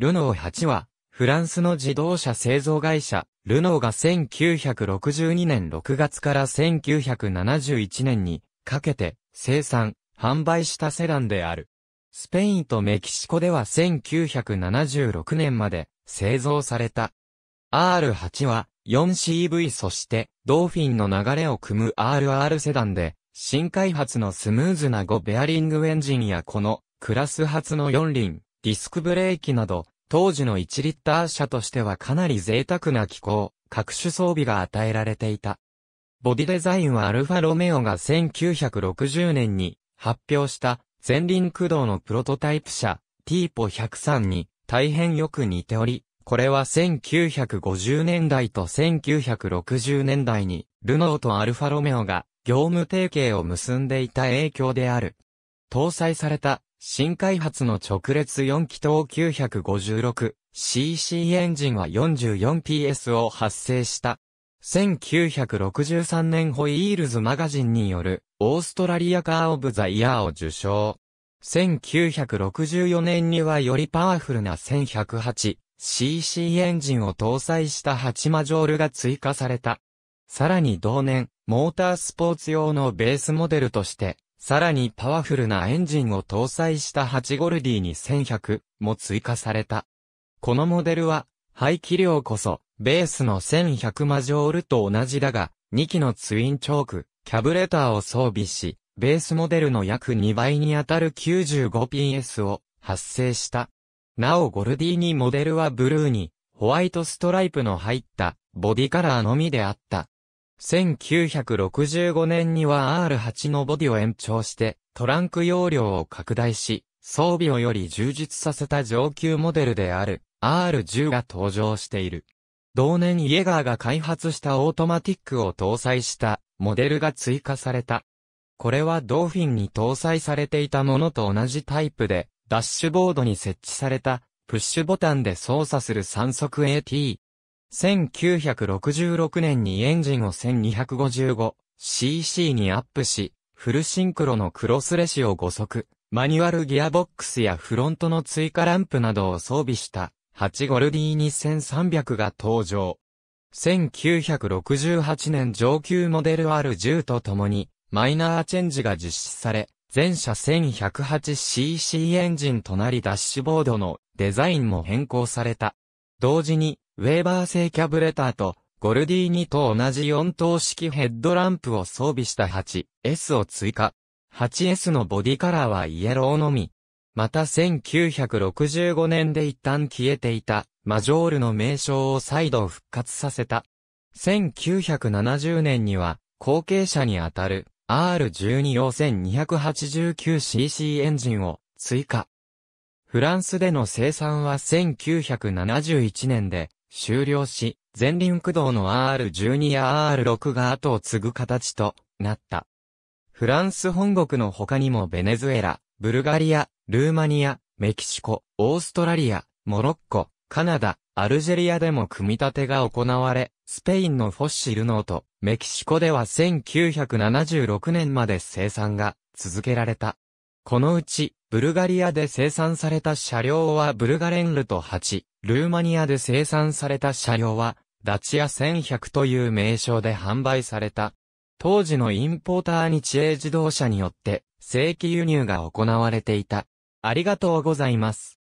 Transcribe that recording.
ルノー8は、フランスの自動車製造会社、ルノーが1962年6月から1971年にかけて生産、販売したセダンである。スペインとメキシコでは1976年まで製造された。R8 は 4CV そしてドーフィンの流れを組む RR セダンで、新開発のスムーズな5ベアリングエンジンやこのクラス発の4輪ディスクブレーキなど、当時の1リッター車としてはかなり贅沢な機構、各種装備が与えられていた。ボディデザインはアルファロメオが1960年に発表した前輪駆動のプロトタイプ車ティーポ103に大変よく似ており、これは1950年代と1960年代にルノーとアルファロメオが業務提携を結んでいた影響である。搭載された新開発の直列4気筒 956cc エンジンは 44PS を発生した。1963年ホイールズマガジンによるオーストラリアカーオブザイヤーを受賞。1964年にはよりパワフルな 1108cc エンジンを搭載した8マジョールが追加された。さらに同年、モータースポーツ用のベースモデルとして、さらにパワフルなエンジンを搭載した8ゴルディに1100も追加された。このモデルは、排気量こそ、ベースの1100マジョールと同じだが、2機のツインチョーク、キャブレターを装備し、ベースモデルの約2倍にあたる 95PS を発生した。なおゴルディにモデルはブルーに、ホワイトストライプの入った、ボディカラーのみであった。1965年には R8 のボディを延長して、トランク容量を拡大し、装備をより充実させた上級モデルである R10 が登場している。同年イエガーが開発したオートマティックを搭載したモデルが追加された。これはドーフィンに搭載されていたものと同じタイプで、ダッシュボードに設置されたプッシュボタンで操作する3速 AT 1966年にエンジンを 1255cc にアップし、フルシンクロのクロスレシを5速、マニュアルギアボックスやフロントの追加ランプなどを装備した8ゴルディ2300が登場。1968年上級モデル R10 とともにマイナーチェンジが実施され、全車 1108cc エンジンとなりダッシュボードのデザインも変更された。同時にウェーバー製キャブレターと、ゴルディーニと同じ4灯式ヘッドランプを装備した 8S を追加。8S のボディカラーはイエローのみ。また1965年で一旦消えていた、マジョールの名称を再度復活させた。1970年には、後継者にあたる R12 用 1289cc エンジンを追加。フランスでの生産は1971年で、終了し、前輪駆動の R12 や R6 が後を継ぐ形となった。フランス本国の他にもベネズエラ、ブルガリア、ルーマニア、メキシコ、オーストラリア、モロッコ、カナダ、アルジェリアでも組み立てが行われ、スペインのフォッシルノート、メキシコでは1976年まで生産が続けられた。このうち、ブルガリアで生産された車両はブルガレンルと8、ルーマニアで生産された車両は、ダチア1100という名称で販売された。当時のインポーター日英自動車によって、正規輸入が行われていた。ありがとうございます。